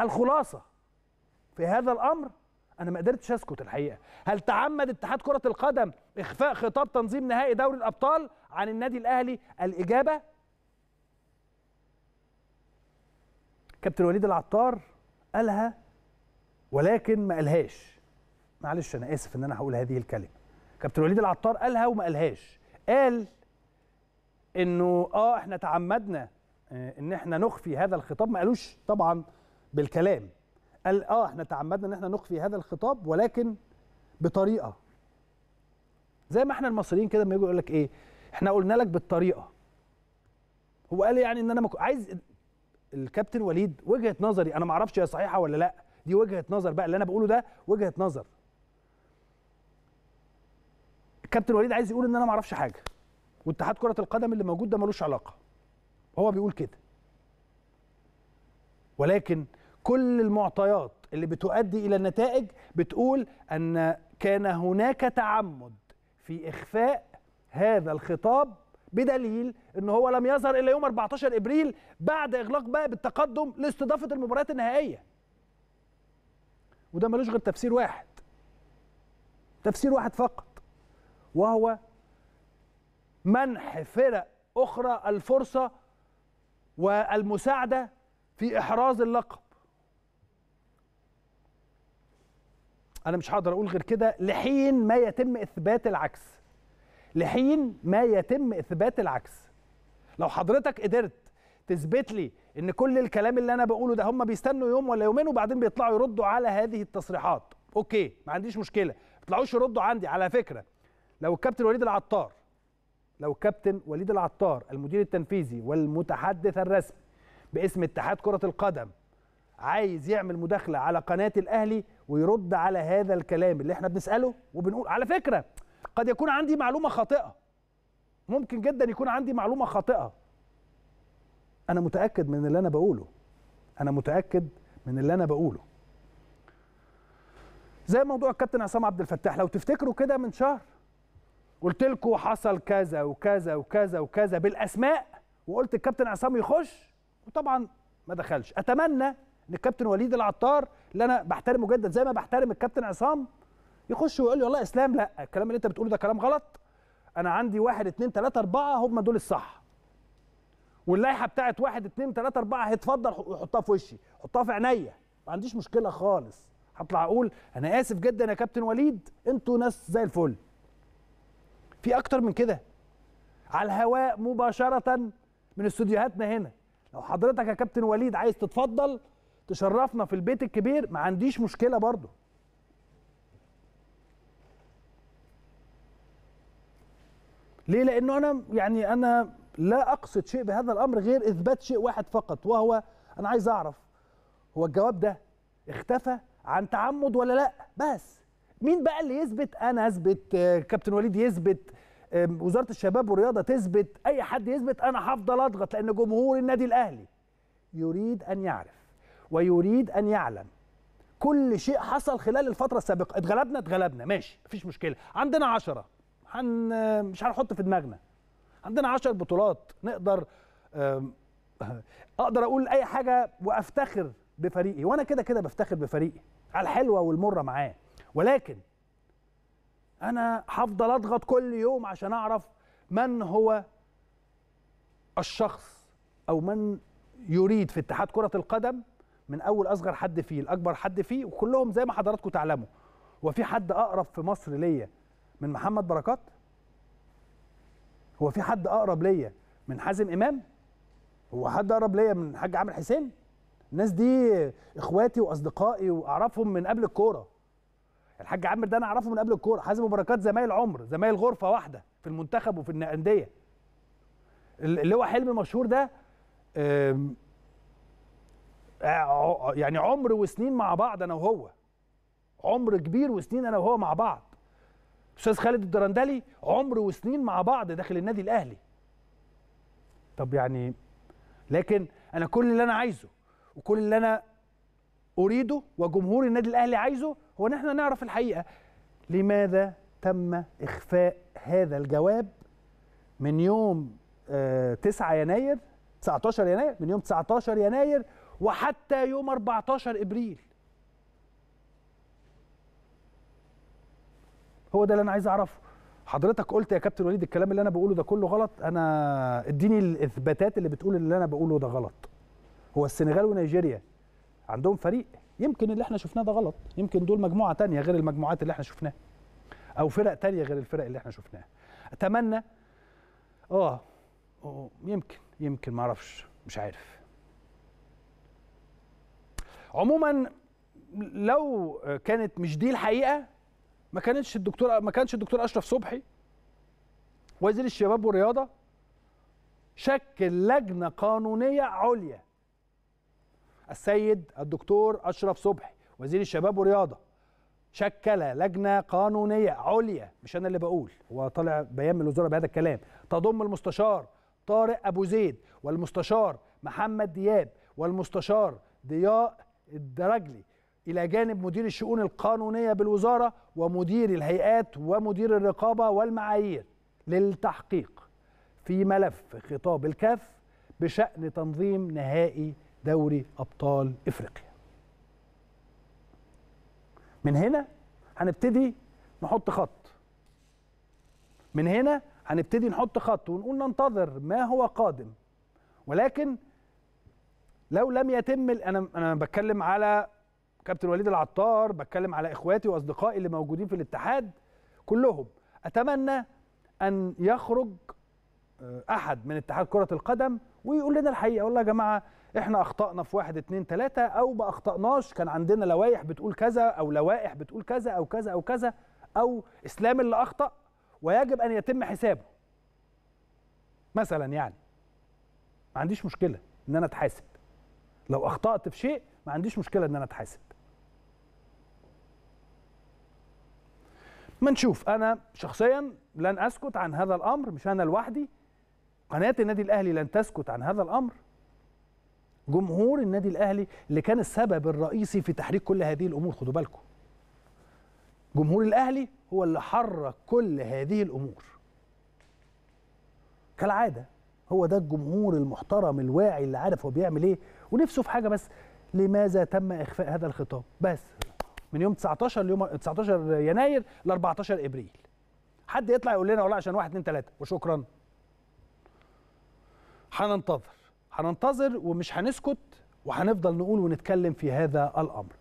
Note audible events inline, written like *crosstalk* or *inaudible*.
الخلاصه في هذا الامر انا ما قدرتش اسكت الحقيقه هل تعمد اتحاد كره القدم اخفاء خطاب تنظيم نهائي دوري الابطال عن النادي الاهلي الاجابه كابتن وليد العطار قالها ولكن ما قالهاش معلش انا اسف ان انا هقول هذه الكلمه كابتن وليد العطار قالها وما قالهاش قال انه اه احنا تعمدنا آه، ان احنا نخفي هذا الخطاب ما قالوش طبعا بالكلام قال اه احنا تعمدنا ان احنا نخفي هذا الخطاب ولكن بطريقه زي ما احنا المصريين كده لما يجوا يقول لك ايه احنا قلنا لك بالطريقه هو قال إيه يعني ان انا مك... عايز الكابتن وليد وجهه نظري انا ما اعرفش هي صحيحه ولا لا دي وجهه نظر بقى اللي انا بقوله ده وجهه نظر الكابتن وليد عايز يقول ان انا ما اعرفش حاجه واتحاد كره القدم اللي موجود ده ملوش علاقه هو بيقول كده ولكن كل المعطيات اللي بتؤدي الى النتائج بتقول ان كان هناك تعمد في اخفاء هذا الخطاب بدليل ان هو لم يظهر الا يوم 14 ابريل بعد اغلاق باب التقدم لاستضافه المباريات النهائيه وده ملوش غير تفسير واحد تفسير واحد فقط وهو منح فرق اخرى الفرصه والمساعده في احراز اللقب انا مش هقدر اقول غير كده لحين ما يتم اثبات العكس لحين ما يتم اثبات العكس لو حضرتك قدرت تثبت لي ان كل الكلام اللي انا بقوله ده هم بيستنوا يوم ولا يومين وبعدين بيطلعوا يردوا على هذه التصريحات اوكي ما عنديش مشكله ما يطلعوش يردوا عندي على فكره لو الكابتن وليد العطار لو الكابتن وليد العطار المدير التنفيذي والمتحدث الرسمي باسم اتحاد كره القدم عايز يعمل مداخله على قناه الاهلي ويرد على هذا الكلام اللي احنا بنساله وبنقول على فكره قد يكون عندي معلومه خاطئه ممكن جدا يكون عندي معلومه خاطئه انا متاكد من اللي انا بقوله انا متاكد من اللي انا بقوله زي موضوع الكابتن عصام عبد الفتاح لو تفتكروا كده من شهر قلت لكم حصل كذا وكذا وكذا وكذا بالاسماء وقلت الكابتن عصام يخش وطبعا ما دخلش اتمنى الكابتن وليد العطار اللي انا بحترمه جدا زي ما بحترم الكابتن عصام يخش ويقول لي والله اسلام لا الكلام اللي انت بتقوله ده كلام غلط انا عندي واحد اتنين تلاته اربعه هم دول الصح واللائحه بتاعت واحد اتنين تلاته اربعه هيتفضل حطها في وشي حطها في عينيا ما عنديش مشكله خالص هطلع اقول انا اسف جدا يا كابتن وليد انتوا ناس زي الفل في اكتر من كده على الهواء مباشره من استوديوهاتنا هنا لو حضرتك يا كابتن وليد عايز تتفضل تشرفنا في البيت الكبير ما عنديش مشكله برضه ليه لانه انا يعني انا لا اقصد شيء بهذا الامر غير اثبات شيء واحد فقط وهو انا عايز اعرف هو الجواب ده اختفى عن تعمد ولا لا بس مين بقى اللي يثبت انا اثبت آه، كابتن وليد يثبت وزاره الشباب والرياضه تثبت اي حد يثبت انا هفضل اضغط لان جمهور النادي الاهلي يريد ان يعرف ويريد ان يعلم كل شيء حصل خلال الفتره السابقه اتغلبنا اتغلبنا ماشي مفيش مشكله عندنا عشرة هن مش هنحط في دماغنا عندنا عشر بطولات نقدر *laughs* اقدر اقول اي حاجه وافتخر بفريقي وانا كده كده بفتخر بفريقي على الحلوه والمره معاه ولكن انا هفضل اضغط كل يوم عشان اعرف من هو الشخص او من يريد في اتحاد كره القدم من اول اصغر حد فيه لاكبر حد فيه وكلهم زي ما حضراتكم تعلموا هو في حد اقرب في مصر ليا من محمد بركات هو في حد اقرب ليا من حازم امام هو حد اقرب ليا من الحاج عامر حسين الناس دي اخواتي واصدقائي واعرفهم من قبل الكوره الحاج عامر ده انا اعرفه من قبل الكوره حازم وبركات زمايل عمر زمايل غرفه واحده في المنتخب وفي الانديه اللي هو حلم مشهور ده آه، يعني عمر وسنين مع بعض انا وهو عمر كبير وسنين انا وهو مع بعض استاذ خالد الدرندلي عمر وسنين مع بعض داخل النادي الاهلي طب يعني لكن انا كل اللي انا عايزه وكل اللي انا اريده وجمهور النادي الاهلي عايزه هو ان احنا نعرف الحقيقه لماذا تم اخفاء هذا الجواب من يوم 9 آه، يناير 19 يناير من يوم 19 يناير وحتى يوم 14 ابريل هو ده اللي انا عايز اعرفه حضرتك قلت يا كابتن وليد الكلام اللي انا بقوله ده كله غلط انا اديني الاثباتات اللي بتقول اللي انا بقوله ده غلط هو السنغال ونيجيريا عندهم فريق يمكن اللي احنا شفناه ده غلط يمكن دول مجموعه تانية غير المجموعات اللي احنا شفناها او فرق تانية غير الفرق اللي احنا شفناها اتمنى اه يمكن يمكن ما اعرفش مش عارف عموما لو كانت مش دي الحقيقه ما كانتش الدكتور ما كانش الدكتور اشرف صبحي وزير الشباب والرياضه شكل لجنه قانونيه عليا السيد الدكتور اشرف صبحي وزير الشباب والرياضه شكل لجنه قانونيه عليا مش انا اللي بقول هو طالع بيان من الوزاره بهذا الكلام تضم المستشار طارق ابو زيد والمستشار محمد دياب والمستشار ضياء الدرجلي الى جانب مدير الشؤون القانونيه بالوزاره ومدير الهيئات ومدير الرقابه والمعايير للتحقيق في ملف خطاب الكاف بشان تنظيم نهائي دوري ابطال افريقيا. من هنا هنبتدي نحط خط. من هنا هنبتدي نحط خط ونقول ننتظر ما هو قادم ولكن لو لم يتم انا انا بتكلم على كابتن وليد العطار بتكلم على اخواتي واصدقائي اللي موجودين في الاتحاد كلهم اتمنى ان يخرج آه، احد من اتحاد كره القدم ويقول لنا الحقيقه والله يا جماعه احنا اخطانا في واحد اتنين تلاته او ما اخطاناش كان عندنا لوائح بتقول كذا او لوائح بتقول كذا او كذا او كذا او اسلام اللي اخطا ويجب ان يتم حسابه مثلا يعني ما عنديش مشكله ان انا اتحاسب لو اخطات في شيء ما عنديش مشكله ان انا اتحاسب ما نشوف انا شخصيا لن اسكت عن هذا الامر مش انا لوحدي قناه النادي الاهلي لن تسكت عن هذا الامر جمهور النادي الاهلي اللي كان السبب الرئيسي في تحريك كل هذه الامور خدوا بالكم جمهور الاهلي هو اللي حرك كل هذه الامور كالعاده هو ده الجمهور المحترم الواعي اللي عارف هو بيعمل ايه ونفسه في حاجه بس لماذا تم اخفاء هذا الخطاب بس من يوم 19 ليوم 19 يناير ل 14 ابريل حد يطلع يقول لنا والله عشان 1 2 3 وشكرا هننتظر هننتظر ومش هنسكت وهنفضل نقول ونتكلم في هذا الامر